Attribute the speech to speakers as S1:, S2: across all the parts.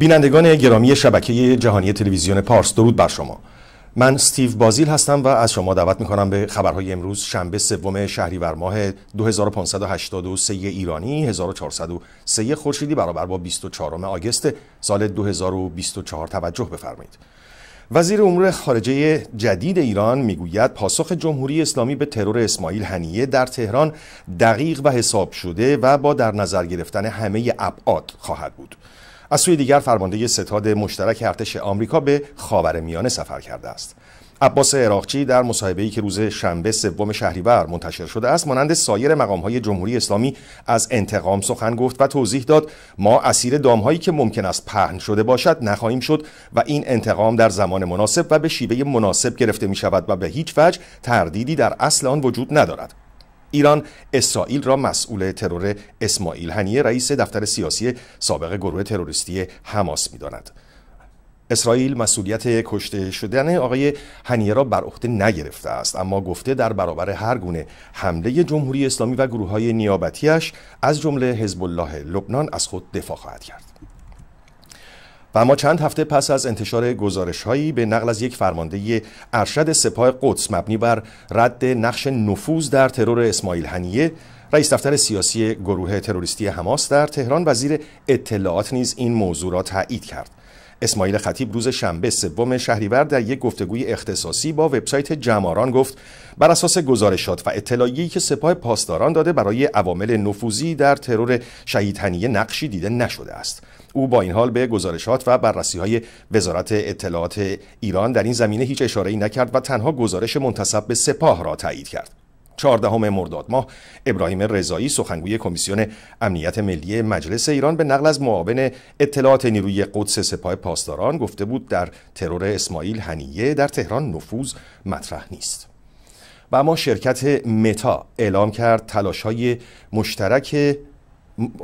S1: بینندگان گرامی شبکه جهانی تلویزیون پارس درود بر شما من استیو بازیل هستم و از شما دعوت می کنم به خبرهای امروز شنبه سوم شهریور ماه 2583 ایرانی 1403 خورشیدی برابر با 24 آگست سال 2024 توجه بفرمایید. وزیر امور خارجه جدید ایران میگوید پاسخ جمهوری اسلامی به ترور اسماعیل هنیه در تهران دقیق و حساب شده و با در نظر گرفتن همه ابعاد خواهد بود. از سوی دیگر فرمانده ستاد مشترک ارتش آمریکا به میانه سفر کرده است عباس عراقچی در مصاحبه‌ای که روز شنبه سوم شهریور منتشر شده است مانند سایر های جمهوری اسلامی از انتقام سخن گفت و توضیح داد ما اسیر هایی که ممکن است پهن شده باشد نخواهیم شد و این انتقام در زمان مناسب و به شیوه مناسب گرفته می شود و به هیچ وجه تردیدی در اصل آن وجود ندارد ایران اسرائیل را مسئول ترور اسماعیل هنیه رئیس دفتر سیاسی سابق گروه تروریستی حماس می‌داند. اسرائیل مسئولیت کشته شدن آقای هنیه را بر عهده نگرفته است اما گفته در برابر هر گونه حمله جمهوری اسلامی و گروه های نیابتیش از جمله حزب الله لبنان از خود دفاع خواهد کرد و اما چند هفته پس از انتشار گزارش هایی به نقل از یک فرمانده ارشد سپاه قدس مبنی بر رد نقش نفوذ در ترور اسماعیل هنیه رئیس دفتر سیاسی گروه تروریستی حماس در تهران وزیر اطلاعات نیز این موضوع را تایید کرد اسماعیل خطیب روز شنبه سوم شهریور در یک گفتگوی اختصاصی با وبسایت جماران گفت بر اساس گزارشات و اطلاعی که سپاه پاسداران داده برای عوامل نفوذی در ترور شهید هنیه نقشی دیده نشده است او با این حال به گزارشات و بررسی های وزارت اطلاعات ایران در این زمینه هیچ اشاره ای نکرد و تنها گزارش منتصب به سپاه را تایید کرد. 14 مرداد ماه ابراهیم رضایی سخنگوی کمیسیون امنیت ملی مجلس ایران به نقل از معاون اطلاعات نیروی قدس سپاه پاسداران گفته بود در ترور اسماعیل هنیه در تهران نفوذ مطرح نیست و اما شرکت متا اعلام کرد تلاش های مشترک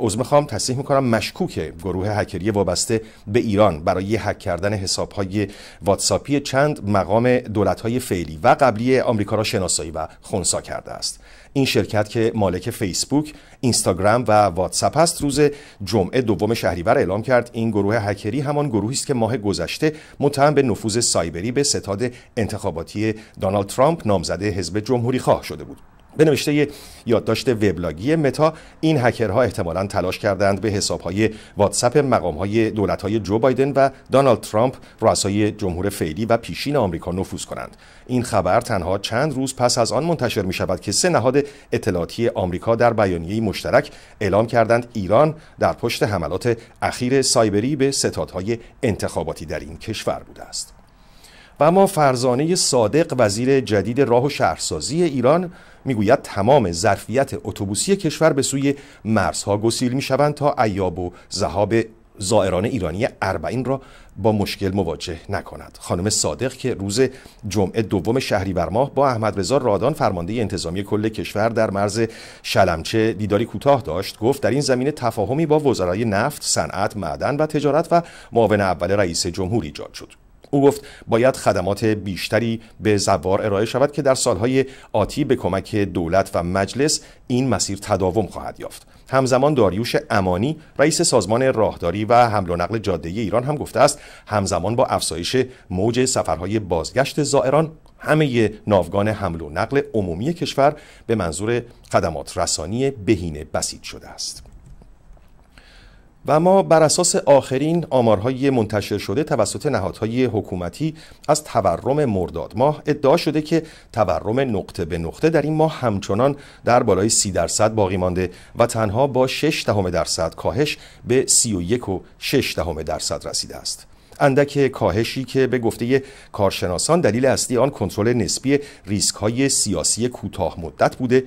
S1: از میخوام می میکنم مشکوک گروه هکری وابسته به ایران برای هک کردن حساب های واتساپی چند مقام دولت های فعلی و قبلی آمریکا را شناسایی و خونسا کرده است این شرکت که مالک فیسبوک، اینستاگرام و واتساپ است روز جمعه دوم شهریور اعلام کرد این گروه هکری همان گروهی است که ماه گذشته متهم به نفوذ سایبری به ستاد انتخاباتی دانالد ترامپ نامزده حزب جمهوری خواه شده بود. به نوشته یادداشت وبلاگی متا این هکرها احتمالا تلاش کردند به حسابهای واتساپ مقامهای دولتهای جو بایدن و دانالد ترامپ رؤسای جمهور فعلی و پیشین آمریکا نفوذ کنند این خبر تنها چند روز پس از آن منتشر می شود که سه نهاد اطلاعاتی آمریکا در بیانیه مشترک اعلام کردند ایران در پشت حملات اخیر سایبری به ستادهای انتخاباتی در این کشور بوده است و اما فرزانه صادق وزیر جدید راه و شهرسازی ایران میگوید تمام ظرفیت اتوبوسی کشور به سوی مرزها گسیل میشوند تا ایاب و زهاب زائران ایرانی اربعین را با مشکل مواجه نکند خانم صادق که روز جمعه دوم شهریور ماه با احمد رضا رادان فرمانده انتظامی کل کشور در مرز شلمچه دیداری کوتاه داشت گفت در این زمینه تفاهمی با وزرای نفت صنعت معدن و تجارت و معاون اول رئیس جمهور ایجاد شد او گفت باید خدمات بیشتری به زوار ارائه شود که در سالهای آتی به کمک دولت و مجلس این مسیر تداوم خواهد یافت همزمان داریوش امانی رئیس سازمان راهداری و حمل و نقل جاده ایران هم گفته است همزمان با افزایش موج سفرهای بازگشت زائران همه ناوگان حمل و نقل عمومی کشور به منظور خدمات رسانی بهینه بسیج شده است و ما بر اساس آخرین آمارهای منتشر شده توسط نهادهای حکومتی از تورم مرداد ماه ادعا شده که تورم نقطه به نقطه در این ماه همچنان در بالای 30 درصد باقی مانده و تنها با 6 دهم درصد کاهش به 31 و 6 دهم درصد رسیده است. اندک کاهشی که به گفته کارشناسان دلیل اصلی آن کنترل نسبی ریسک های سیاسی کوتاه مدت بوده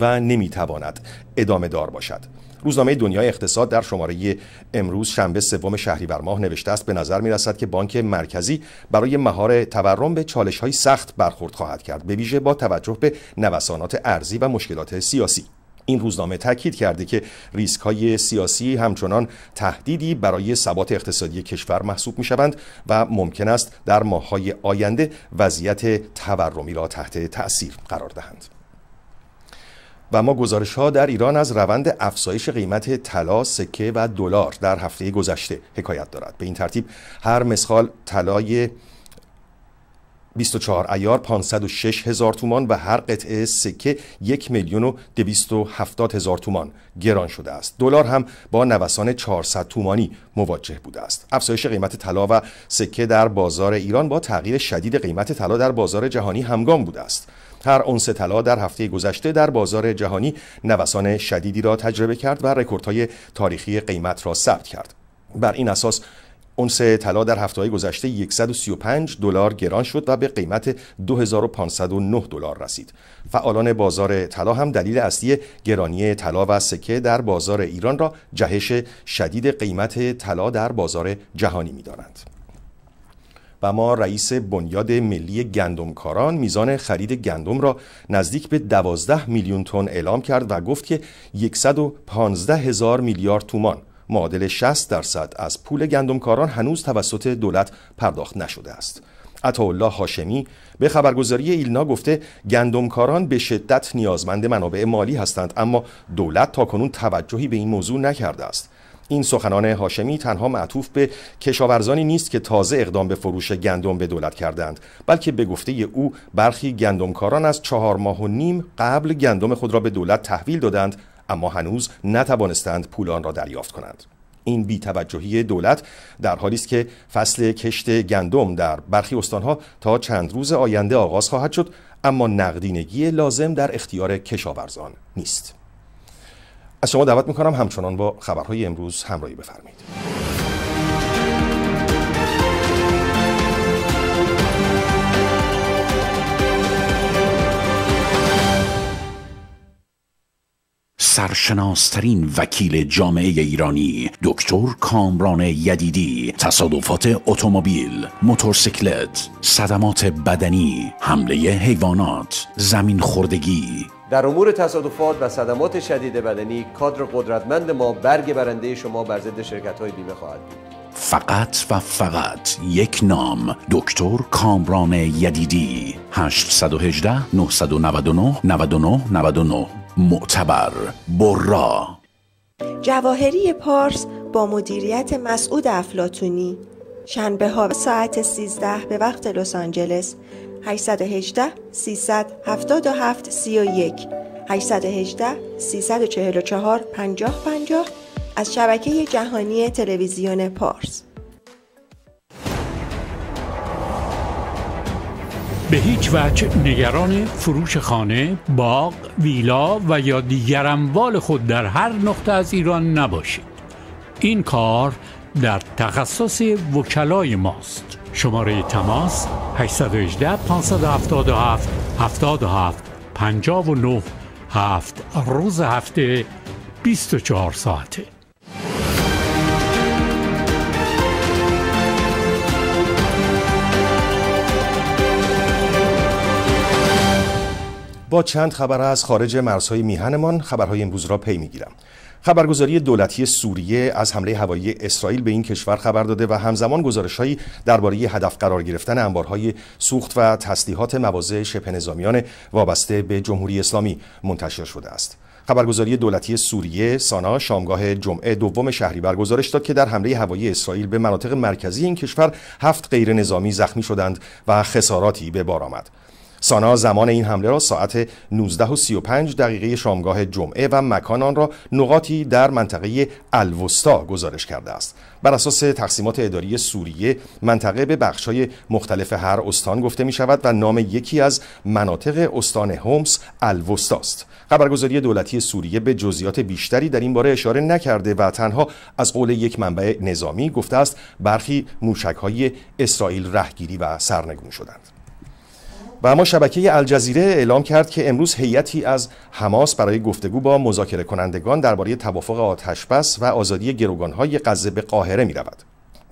S1: و نمیتواند ادامه دار باشد روزنامه دنیای اقتصاد در شماره امروز شنبه سوم شهریور ماه نوشته است به نظر می رسد که بانک مرکزی برای مهار تورم به چالش های سخت برخورد خواهد کرد به ویژه با توجه به نوسانات ارزی و مشکلات سیاسی این روزنامه تاکید کرده که ریسک های سیاسی همچنان تهدیدی برای ثبات اقتصادی کشور محسوب می شوند و ممکن است در ماه آینده وضعیت تورمی را تحت تأثیر قرار دهند. و ما گزارش ها در ایران از روند افزایش قیمت طلا، سکه و دلار در هفته گذشته حکایت دارد. به این ترتیب هر مسخال طلای 24 ایار 506 هزار تومان و هر قطعه سکه 1 میلیون و 270 هزار تومان گران شده است دلار هم با نوسان 400 تومانی مواجه بوده است افزایش قیمت طلا و سکه در بازار ایران با تغییر شدید قیمت طلا در بازار جهانی همگام بوده است هر اونس طلا در هفته گذشته در بازار جهانی نوسان شدیدی را تجربه کرد و رکوردهای تاریخی قیمت را ثبت کرد بر این اساس اونس طلا در هفته های گذشته 135 دلار گران شد و به قیمت 2509 دلار رسید. فعالان بازار طلا هم دلیل اصلی گرانی طلا و سکه در بازار ایران را جهش شدید قیمت طلا در بازار جهانی می‌دانند. و ما رئیس بنیاد ملی گندمکاران میزان خرید گندم را نزدیک به 12 میلیون تن اعلام کرد و گفت که 115 هزار میلیارد تومان معادل 60 درصد از پول گندمکاران هنوز توسط دولت پرداخت نشده است. عطاالله هاشمی به خبرگزاری ایلنا گفته گندمکاران به شدت نیازمند منابع مالی هستند اما دولت تاکنون توجهی به این موضوع نکرده است این سخنان هاشمی تنها معطوف به کشاورزانی نیست که تازه اقدام به فروش گندم به دولت کردند بلکه به گفته او برخی گندمکاران از چهار ماه و نیم قبل گندم خود را به دولت تحویل دادند اما هنوز نتوانستند پول آن را دریافت کنند این بیتوجهی دولت در حالی است که فصل کشت گندم در برخی استانها تا چند روز آینده آغاز خواهد شد اما نقدینگی لازم در اختیار کشاورزان نیست از شما دعوت میکنم همچنان با خبرهای امروز همراهی بفرمایید
S2: سرشناسترین وکیل جامعه ایرانی دکتر کامران یدیدی تصادفات اتومبیل موتورسیکلت صدمات بدنی حمله حیوانات زمین خوردگی در امور تصادفات و صدمات شدید بدنی کادر قدرتمند ما برگ برنده شما بر ضد شرکت های بیمه خواهد بود فقط و فقط یک نام دکتر کامران یدیدی 818 999 99 99 معتبر برا
S1: جواهری پارس با مدیریت مسعود افلاتونی شنبه ها ساعت 13 به وقت لس آنجلس 818 377 31 818 344 50 50 از شبکه جهانی تلویزیون پارس
S2: به هیچ وجه نگران فروش خانه، باغ، ویلا و یا دیگر اموال خود در هر نقطه از ایران نباشید. این کار در تخصص وکلای ماست. شماره تماس 818 577 77 59 هفت روز هفته 24 ساعته
S1: با چند خبر از خارج مرزهای میهنمان خبرهای امروز را پی میگیرم خبرگزاری دولتی سوریه از حمله هوایی اسرائیل به این کشور خبر داده و همزمان گزارشهایی درباره هدف قرار گرفتن انبارهای سوخت و تسلیحات مواضع شبه نظامیان وابسته به جمهوری اسلامی منتشر شده است. خبرگزاری دولتی سوریه سانا شامگاه جمعه دوم شهری برگزارش داد که در حمله هوایی اسرائیل به مناطق مرکزی این کشور هفت غیر نظامی زخمی شدند و خساراتی به بار آمد. سانا زمان این حمله را ساعت 19 دقیقه شامگاه جمعه و مکان آن را نقاطی در منطقه الوستا گزارش کرده است بر اساس تقسیمات اداری سوریه منطقه به بخش‌های مختلف هر استان گفته می شود و نام یکی از مناطق استان هومس الوستا است خبرگزاری دولتی سوریه به جزئیات بیشتری در این باره اشاره نکرده و تنها از قول یک منبع نظامی گفته است برخی موشک‌های اسرائیل رهگیری و سرنگون شدند و اما شبکه الجزیره اعلام کرد که امروز هیئتی از حماس برای گفتگو با مذاکره کنندگان درباره توافق آتش بس و آزادی گروگانهای غزه به قاهره می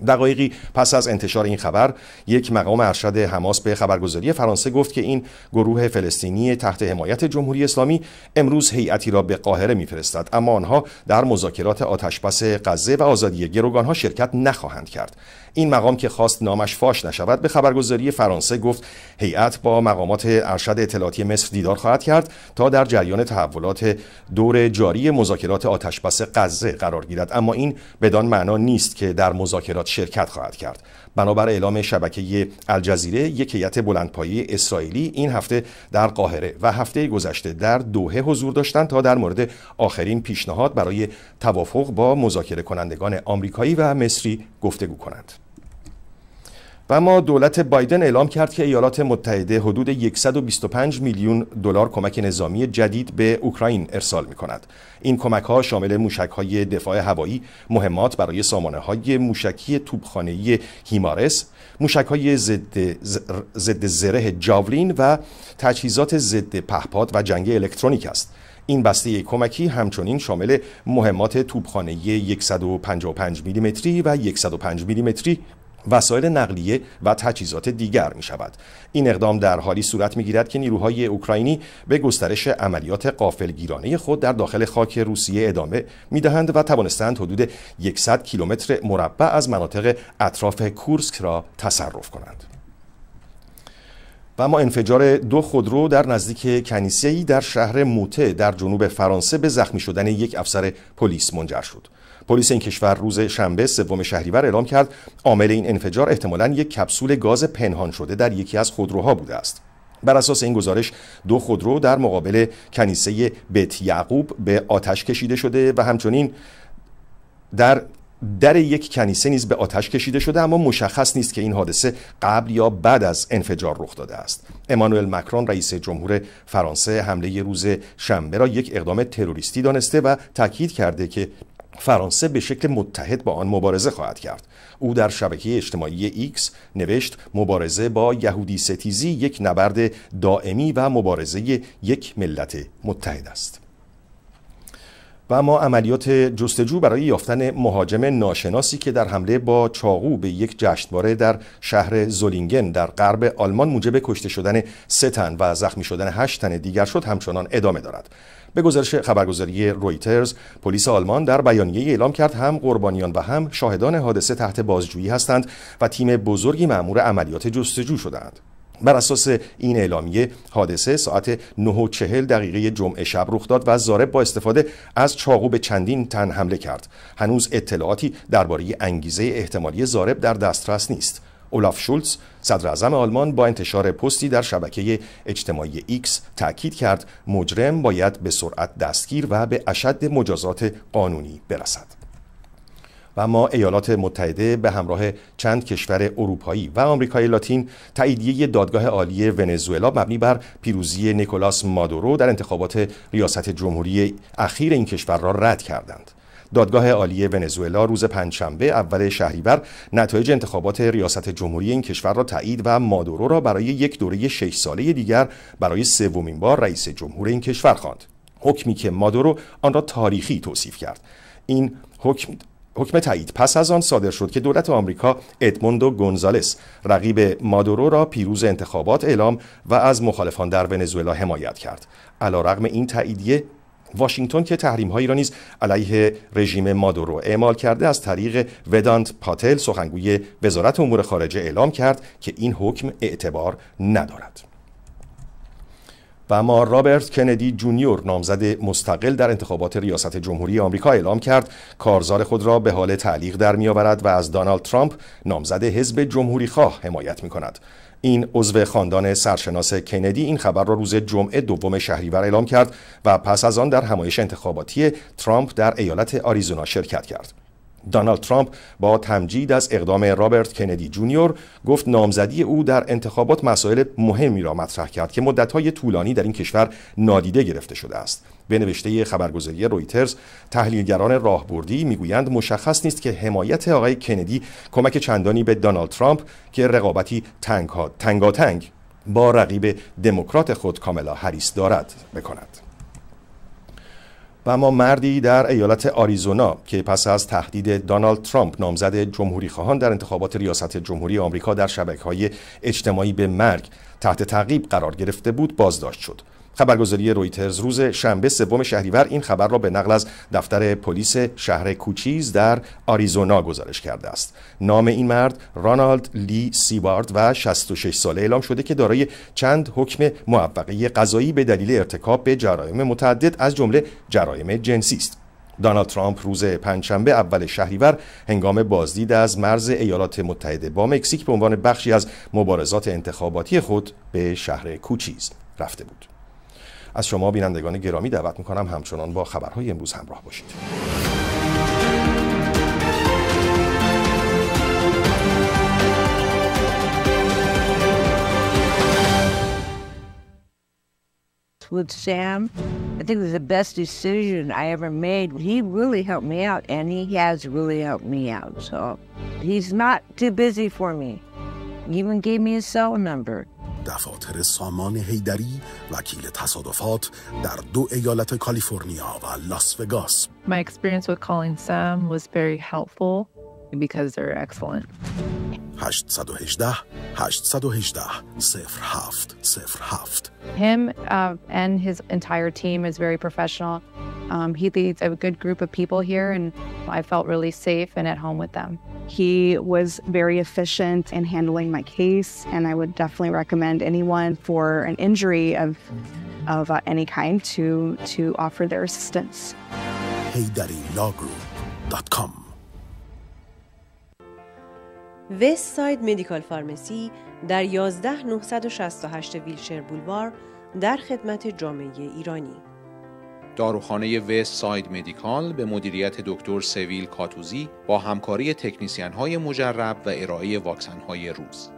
S1: دقایقی پس از انتشار این خبر یک مقام ارشد حماس به خبرگزاری فرانسه گفت که این گروه فلسطینی تحت حمایت جمهوری اسلامی امروز هیئتی را به قاهره میفرستد اما آنها در مذاکرات آتشبس غزه و آزادی گروگانها شرکت نخواهند کرد این مقام که خواست نامش فاش نشود به خبرگزاری فرانسه گفت هیئت با مقامات ارشد اطلاعاتی مصر دیدار خواهد کرد تا در جریان تحولات دور جاری مذاکرات آتشبس غزه قرار گیرد اما این بدان معنا نیست که در مذاکرات شرکت خواهد کرد بنابر اعلام شبکه الجزیره یک هیئت بلندپایه اسرائیلی این هفته در قاهره و هفته گذشته در دوحه حضور داشتند تا در مورد آخرین پیشنهاد برای توافق با مذاکره کنندگان آمریکایی و مصری گفتگو کنند اما دولت بایدن اعلام کرد که ایالات متحده حدود 125 میلیون دلار کمک نظامی جدید به اوکراین ارسال می کند. این کمک ها شامل موشک های دفاع هوایی، مهمات برای سامانه های موشکی توپخانه هیمارس، موشک های ضد زره جاولین و تجهیزات ضد پهپاد و جنگ الکترونیک است. این بسته کمکی همچنین شامل مهمات توپخانه 155 میلیمتری و 105 میلیمتری وسایل نقلیه و تجهیزات دیگر می شود. این اقدام در حالی صورت می گیرد که نیروهای اوکراینی به گسترش عملیات قافلگیرانه خود در داخل خاک روسیه ادامه می دهند و توانستند حدود 100 کیلومتر مربع از مناطق اطراف کورسک را تصرف کنند. و ما انفجار دو خودرو در نزدیک کنیسه‌ای در شهر موته در جنوب فرانسه به زخمی شدن یک افسر پلیس منجر شد. پلیس این کشور روز شنبه سوم شهریور اعلام کرد عامل این انفجار احتمالا یک کپسول گاز پنهان شده در یکی از خودروها بوده است بر اساس این گزارش دو خودرو در مقابل کنیسه بیت یعقوب به آتش کشیده شده و همچنین در در یک کنیسه نیز به آتش کشیده شده اما مشخص نیست که این حادثه قبل یا بعد از انفجار رخ داده است امانوئل مکرون رئیس جمهور فرانسه حمله روز شنبه را یک اقدام تروریستی دانسته و تاکید کرده که فرانسه به شکل متحد با آن مبارزه خواهد کرد او در شبکه اجتماعی ایکس نوشت مبارزه با یهودی ستیزی یک نبرد دائمی و مبارزه یک ملت متحد است و اما عملیات جستجو برای یافتن مهاجم ناشناسی که در حمله با چاقو به یک جشنواره در شهر زولینگن در غرب آلمان موجب کشته شدن سه تن و زخمی شدن هشت تن دیگر شد همچنان ادامه دارد به گزارش خبرگزاری رویترز پلیس آلمان در بیانیه اعلام کرد هم قربانیان و هم شاهدان حادثه تحت بازجویی هستند و تیم بزرگی مأمور عملیات جستجو شدند بر اساس این اعلامیه حادثه ساعت 9:40 دقیقه جمعه شب رخ داد و زارب با استفاده از چاقو به چندین تن حمله کرد هنوز اطلاعاتی درباره انگیزه احتمالی زارب در دسترس نیست اولاف شولتز صدر اعظم آلمان با انتشار پستی در شبکه اجتماعی ایکس تاکید کرد مجرم باید به سرعت دستگیر و به اشد مجازات قانونی برسد و ما ایالات متحده به همراه چند کشور اروپایی و آمریکای لاتین تاییدیه دادگاه عالی ونزوئلا مبنی بر پیروزی نیکولاس مادورو در انتخابات ریاست جمهوری اخیر این کشور را رد کردند. دادگاه عالی ونزوئلا روز پنجشنبه اول شهریور نتایج انتخابات ریاست جمهوری این کشور را تایید و مادورو را برای یک دوره شش ساله دیگر برای سومین بار رئیس جمهور این کشور خواند. حکمی که مادورو آن را تاریخی توصیف کرد. این حکم حکم تایید پس از آن صادر شد که دولت آمریکا ادموندو گونزالس رقیب مادورو را پیروز انتخابات اعلام و از مخالفان در ونزوئلا حمایت کرد رغم این تاییدیه واشنگتن که تحریم هایی را نیز علیه رژیم مادورو اعمال کرده از طریق ودانت پاتل سخنگوی وزارت امور خارجه اعلام کرد که این حکم اعتبار ندارد و اما رابرت کندی جونیور نامزد مستقل در انتخابات ریاست جمهوری آمریکا اعلام کرد کارزار خود را به حال تعلیق در آورد و از دانالد ترامپ نامزد حزب جمهوری خواه حمایت می کند. این عضو خاندان سرشناس کندی این خبر را روز جمعه دوم شهریور اعلام کرد و پس از آن در همایش انتخاباتی ترامپ در ایالت آریزونا شرکت کرد. دانالد ترامپ با تمجید از اقدام رابرت کندی جونیور گفت نامزدی او در انتخابات مسائل مهمی را مطرح کرد که مدتهای طولانی در این کشور نادیده گرفته شده است به نوشته خبرگزاری رویترز تحلیلگران راهبردی میگویند مشخص نیست که حمایت آقای کندی کمک چندانی به دانالد ترامپ که رقابتی تنگ تنگاتنگ با رقیب دموکرات خود کاملا هریس دارد بکند و اما مردی در ایالت آریزونا که پس از تهدید دانالد ترامپ نامزد جمهوری خواهان در انتخابات ریاست جمهوری آمریکا در شبکه های اجتماعی به مرگ تحت تعقیب قرار گرفته بود بازداشت شد خبرگزاری رویترز روز شنبه سوم شهریور این خبر را به نقل از دفتر پلیس شهر کوچیز در آریزونا گزارش کرده است نام این مرد رانالد لی سیوارد و 66 ساله اعلام شده که دارای چند حکم موفقه قضایی به دلیل ارتکاب به جرایم متعدد از جمله جرایم جنسی است دانالد ترامپ روز پنجشنبه اول شهریور هنگام بازدید از مرز ایالات متحده با مکزیک به عنوان بخشی از مبارزات انتخاباتی خود به شهر کوچیز رفته بود از شما بینندگان گرامی دعوت میکنم همچنان با خبرهای امروز همراه باشید
S2: with Sam. I think it was the best decision I ever made. He really helped me out, and he has really helped me out. So he's not too busy for me. He even gave me his cell number. دفاتر سامان هیدری وکیل تصادفات در دو ایالت کالیفرنیا و لاس وگاس. My experience with calling Sam was very helpful because they're excellent. 818 818 07 07 Him uh, and his entire team is very professional. Um, he leads a good group of people here and I felt really safe and at home with them. He was very efficient in handling my case, and I would definitely recommend anyone for an injury of, of uh, any kind to, to offer their assistance. HeyDaddyLawGroup.com
S1: وست ساید Medical Pharmacy, در 11968 ویلشر بولوار در خدمت جامعه ایرانی
S2: داروخانه وست ساید مدیکال به مدیریت دکتر سویل کاتوزی با همکاری تکنیسیان های مجرب و ارائه واکسن های روز.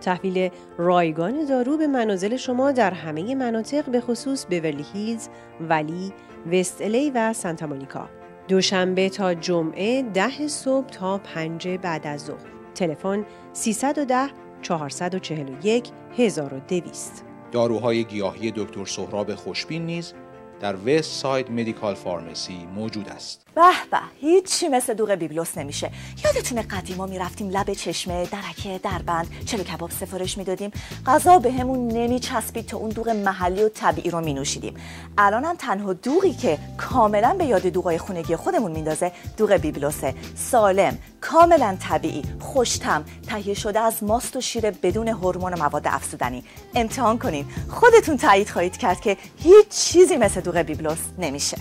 S1: تحویل رایگان دارو به منازل شما در همه مناطق به خصوص بیورلی هیلز، ولی، وست الی و سانتا مونیکا. دوشنبه تا جمعه ده صبح تا پنج بعد از ظهر. تلفن 310 441 1200
S2: داروهای گیاهی دکتر سهراب خوشبین نیز در وست سایت مدیکال فارمسی موجود است. به به هیچی مثل دوغ بیبلوس نمیشه یادتونه قدیما میرفتیم لب چشمه درکه دربند چلو کباب سفارش میدادیم غذا بهمون همون نمیچسبید تا اون دوغ محلی و طبیعی رو مینوشیدیم الانم تنها دوغی که کاملا به یاد دوغای خونگی خودمون میندازه دوغ بیبلوسه سالم کاملا طبیعی خوشتم تهیه شده از ماست و شیر بدون هورمون و مواد افزودنی امتحان کنین خودتون تایید خواهید کرد که هیچ چیزی مثل دوغ بیبلوس نمیشه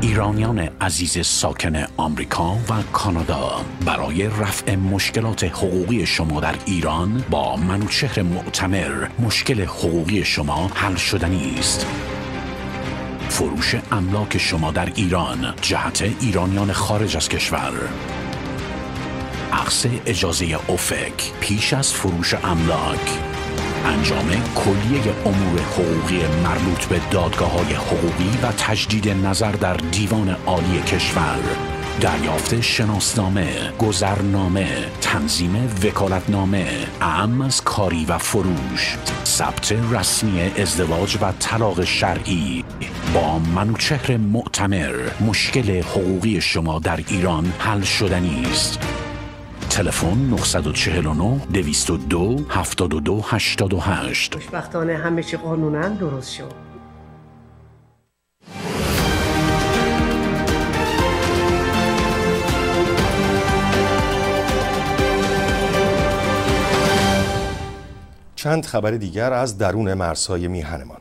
S2: ایرانیان عزیز ساکن آمریکا و کانادا برای رفع مشکلات حقوقی شما در ایران با منوچهر معتمر مشکل حقوقی شما حل شدنی است فروش املاک شما در ایران جهت ایرانیان خارج از کشور عقص اجازه افک پیش از فروش املاک انجام کلیه امور حقوقی مربوط به دادگاه های حقوقی و تجدید نظر در دیوان عالی کشور دریافت شناسنامه، گذرنامه، تنظیم وکالتنامه، اهم از کاری و فروش، ثبت رسمی ازدواج و طلاق شرعی با منوچهر معتمر مشکل حقوقی شما در ایران حل شدنی است. تلفن 949 202 72 88 خوشبختانه همه چی قانونا درست شد
S1: چند خبر دیگر از درون مرزهای میهنمان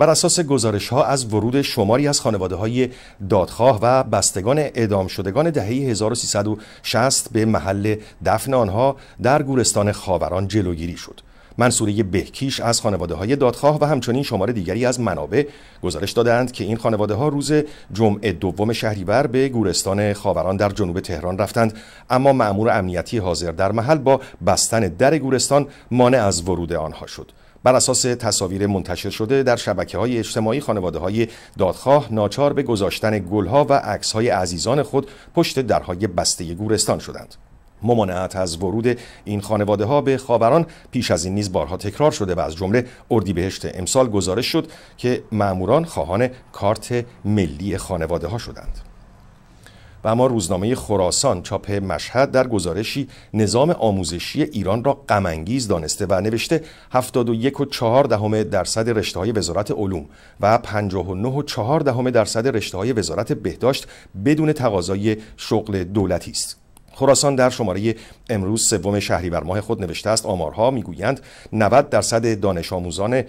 S1: بر اساس گزارش ها از ورود شماری از خانواده های دادخواه و بستگان اعدام شدگان دهه 1360 به محل دفن آنها در گورستان خاوران جلوگیری شد. منصوره بهکیش از خانواده های دادخواه و همچنین شمار دیگری از منابع گزارش دادند که این خانواده ها روز جمعه دوم شهریور به گورستان خاوران در جنوب تهران رفتند اما مأمور امنیتی حاضر در محل با بستن در گورستان مانع از ورود آنها شد بر اساس تصاویر منتشر شده در شبکه های اجتماعی خانواده های دادخواه ناچار به گذاشتن گلها و عکس های عزیزان خود پشت درهای بسته گورستان شدند. ممانعت از ورود این خانواده ها به خاوران پیش از این نیز بارها تکرار شده و از جمله اردیبهشت امسال گزارش شد که معموران خواهان کارت ملی خانواده ها شدند. و اما روزنامه خراسان چاپ مشهد در گزارشی نظام آموزشی ایران را غمانگیز دانسته و نوشته 71.4 دهم درصد رشته های وزارت علوم و 59.4 دهم درصد رشته های وزارت بهداشت بدون تقاضای شغل دولتی است خراسان در شماره امروز سوم بر ماه خود نوشته است آمارها میگویند 90 درصد دانش آموزان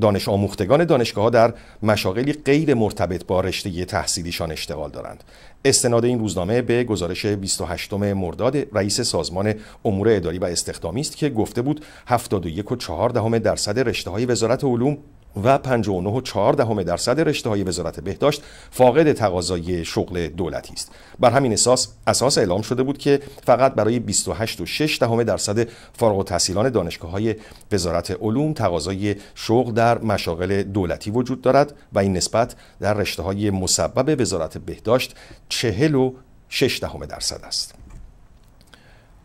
S1: دانش آموختگان دانشگاه در مشاغلی غیر مرتبط با رشته تحصیلیشان اشتغال دارند استناد این روزنامه به گزارش 28 مرداد رئیس سازمان امور اداری و استخدامی است که گفته بود 71.4 درصد رشته های وزارت علوم و 59.4 و درصد رشته های وزارت بهداشت فاقد تقاضای شغل دولتی است بر همین اساس اساس اعلام شده بود که فقط برای 28.6 دهم درصد فارغ التحصیلان دانشگاه های وزارت علوم تقاضای شغل در مشاغل دولتی وجود دارد و این نسبت در رشته های مسبب وزارت بهداشت 46 دهم درصد است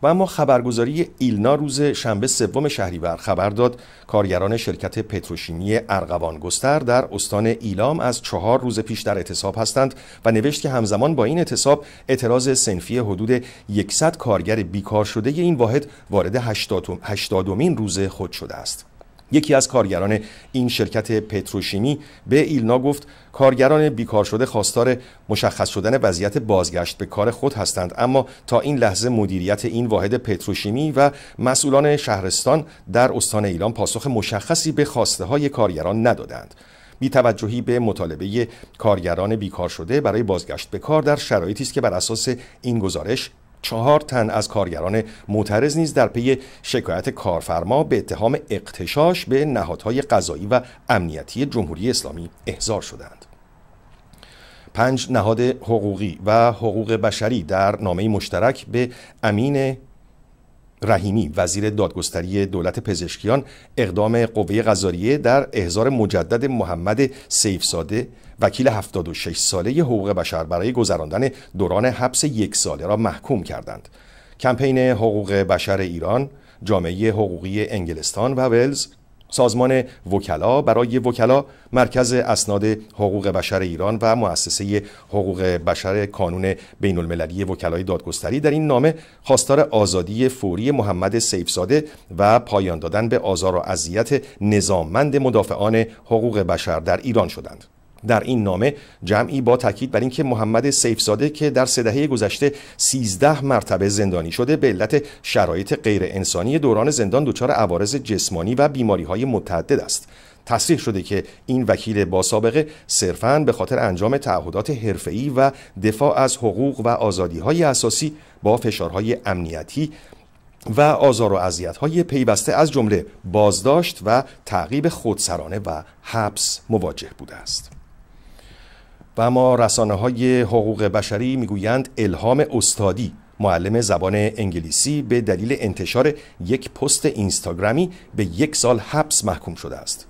S1: و اما خبرگزاری ایلنا روز شنبه سوم شهریور خبر داد کارگران شرکت پتروشیمی ارغوان گستر در استان ایلام از چهار روز پیش در اعتصاب هستند و نوشت که همزمان با این اعتصاب اعتراض سنفی حدود 100 کارگر بیکار شده این واحد وارد 80 هشتادومین روز خود شده است. یکی از کارگران این شرکت پتروشیمی به ایلنا گفت کارگران بیکار شده خواستار مشخص شدن وضعیت بازگشت به کار خود هستند اما تا این لحظه مدیریت این واحد پتروشیمی و مسئولان شهرستان در استان ایلام پاسخ مشخصی به خواسته های کارگران ندادند بی توجهی به مطالبه کارگران بیکار شده برای بازگشت به کار در شرایطی است که بر اساس این گزارش چهار تن از کارگران معترض نیز در پی شکایت کارفرما به اتهام اقتشاش به نهادهای قضایی و امنیتی جمهوری اسلامی احضار شدند. پنج نهاد حقوقی و حقوق بشری در نامه مشترک به امین رحیمی وزیر دادگستری دولت پزشکیان اقدام قوه قضاییه در احضار مجدد محمد سیفزاده وکیل 76 ساله حقوق بشر برای گذراندن دوران حبس یک ساله را محکوم کردند. کمپین حقوق بشر ایران، جامعه حقوقی انگلستان و ولز سازمان وکلا برای وکلا مرکز اسناد حقوق بشر ایران و مؤسسه حقوق بشر کانون بین المللی وکلای دادگستری در این نامه خواستار آزادی فوری محمد سیفزاده و پایان دادن به آزار و اذیت نظاممند مدافعان حقوق بشر در ایران شدند. در این نامه جمعی با تاکید بر اینکه محمد سیفزاده که در سه گذشته 13 مرتبه زندانی شده به علت شرایط غیر انسانی دوران زندان دچار عوارض جسمانی و بیماری های متعدد است تصریح شده که این وکیل با سابقه صرفاً به خاطر انجام تعهدات حرفه‌ای و دفاع از حقوق و های اساسی با فشارهای امنیتی و آزار و های پیوسته از جمله بازداشت و تعقیب خودسرانه و حبس مواجه بوده است. و اما رسانه های حقوق بشری میگویند الهام استادی معلم زبان انگلیسی به دلیل انتشار یک پست اینستاگرامی به یک سال حبس محکوم شده است.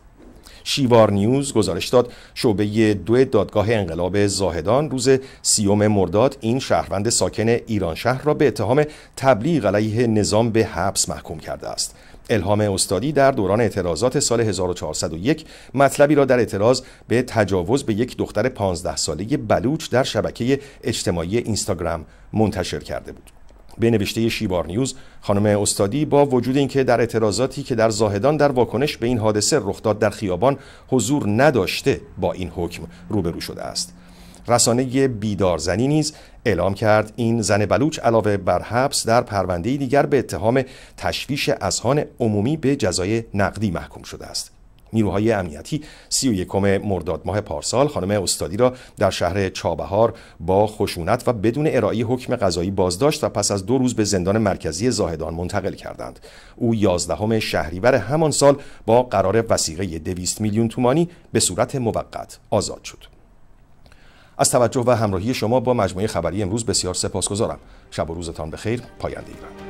S1: شیوار نیوز گزارش داد شعبه دو دادگاه انقلاب زاهدان روز سیوم مرداد این شهروند ساکن ایران شهر را به اتهام تبلیغ علیه نظام به حبس محکوم کرده است. الهام استادی در دوران اعتراضات سال 1401 مطلبی را در اعتراض به تجاوز به یک دختر 15 ساله بلوچ در شبکه اجتماعی اینستاگرام منتشر کرده بود. به نوشته شیبار نیوز خانم استادی با وجود اینکه در اعتراضاتی که در زاهدان در واکنش به این حادثه رخ داد در خیابان حضور نداشته با این حکم روبرو شده است رسانه بیدارزنی نیز اعلام کرد این زن بلوچ علاوه بر حبس در پرونده دیگر به اتهام تشویش اذهان عمومی به جزای نقدی محکوم شده است نیروهای امنیتی 31 مرداد ماه پارسال خانم استادی را در شهر چابهار با خشونت و بدون ارائه حکم قضایی بازداشت و پس از دو روز به زندان مرکزی زاهدان منتقل کردند او 11 شهریور همان سال با قرار وسیقه 200 میلیون تومانی به صورت موقت آزاد شد از توجه و همراهی شما با مجموعه خبری امروز بسیار سپاسگزارم شب و روزتان بخیر پاینده ایران